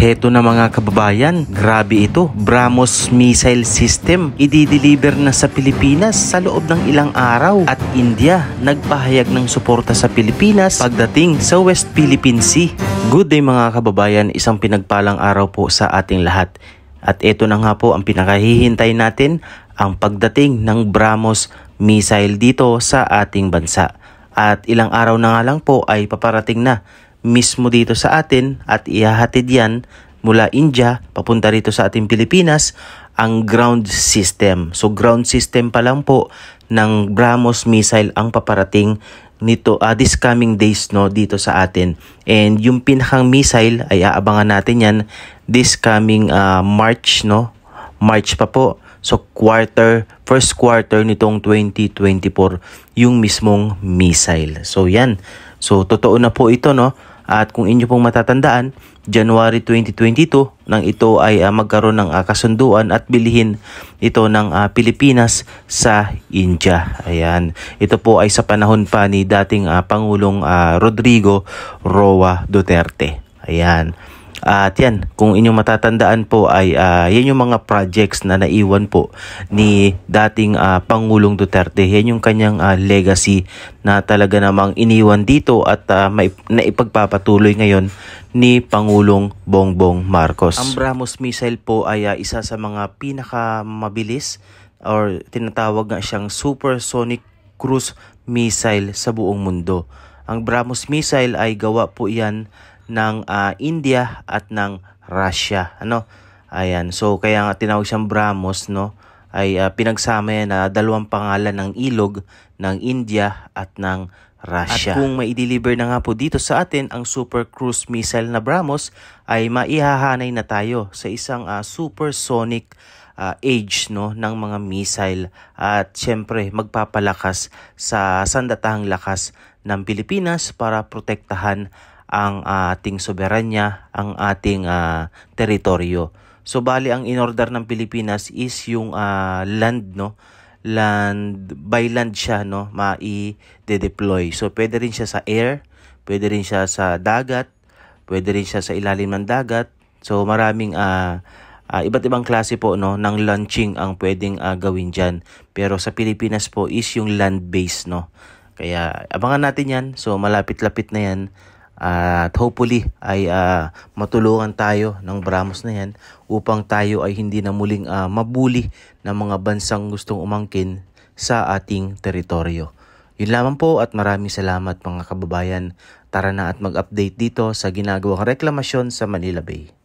Heto na mga kababayan, grabe ito. Brahmos Missile System idideliver na sa Pilipinas sa loob ng ilang araw at India nagpahayag ng suporta sa Pilipinas pagdating sa West Philippine Sea. Good day mga kababayan, isang pinagpalang araw po sa ating lahat. At ito na nga po ang pinakahihintay natin, ang pagdating ng Brahmos Missile dito sa ating bansa. At ilang araw na nga lang po ay paparating na mismo dito sa atin at ihahatid yan mula India papunta rito sa ating Pilipinas ang ground system. So ground system pa lang po ng BrahMos missile ang paparating nito uh, this coming days no dito sa atin. And yung pinakang missile ay aabangan natin yan this coming uh, March no. March pa po. So quarter, first quarter nitong 2024 yung mismong missile. So yan. So totoo na po ito no at kung inyo pong matatandaan, January 2022 nang ito ay uh, magkaroon ng uh, kasunduan at bilhin ito ng uh, Pilipinas sa India. Ayan. Ito po ay sa panahon pa ni dating uh, Pangulong uh, Rodrigo Roa Duterte. Ayan. At yan, kung inyong matatandaan po ay uh, yan yung mga projects na naiwan po ni dating uh, Pangulong Duterte. Yan yung kanyang uh, legacy na talaga namang iniwan dito at uh, maip- naipagpapatuloy ngayon ni Pangulong Bongbong Marcos. Ang Brahmos missile po ay uh, isa sa mga pinakamabilis or tinatawag nga siyang supersonic cruise missile sa buong mundo. Ang BrahMos missile ay gawa po yan ng uh, India at ng Russia. Ano? Ayan. So kaya nga tinawag siyang Brahmos no ay uh, pinagsama yan na uh, dalawang pangalan ng ilog ng India at ng Russia. At kung mai-deliver na nga po dito sa atin ang Super Cruise missile na BrahMos ay maihahanay na tayo sa isang uh, supersonic uh, age no ng mga missile at siyempre magpapalakas sa sandatang lakas ng Pilipinas para protektahan ang ating soberanya, ang ating uh, teritoryo. So bali ang inorder ng Pilipinas is yung uh, land no land by land siya no mai-deploy. so pwede rin siya sa air, pwede rin siya sa dagat, pwede rin siya sa ilalim ng dagat. So maraming uh, uh, iba't ibang klase po no ng launching ang pwedeng uh, gawin diyan. Pero sa Pilipinas po is yung land-based no. Kaya abangan natin 'yan. So malapit-lapit na 'yan at ah, hopefully ay uh, matulungan tayo ng Brahmos na yan upang tayo ay hindi na muling uh, mabuli ng mga bansang gustong umangkin sa ating teritoryo. Yun lamang po at maraming salamat mga kababayan. Tara na at mag-update dito sa ginagawang reklamasyon sa Manila Bay.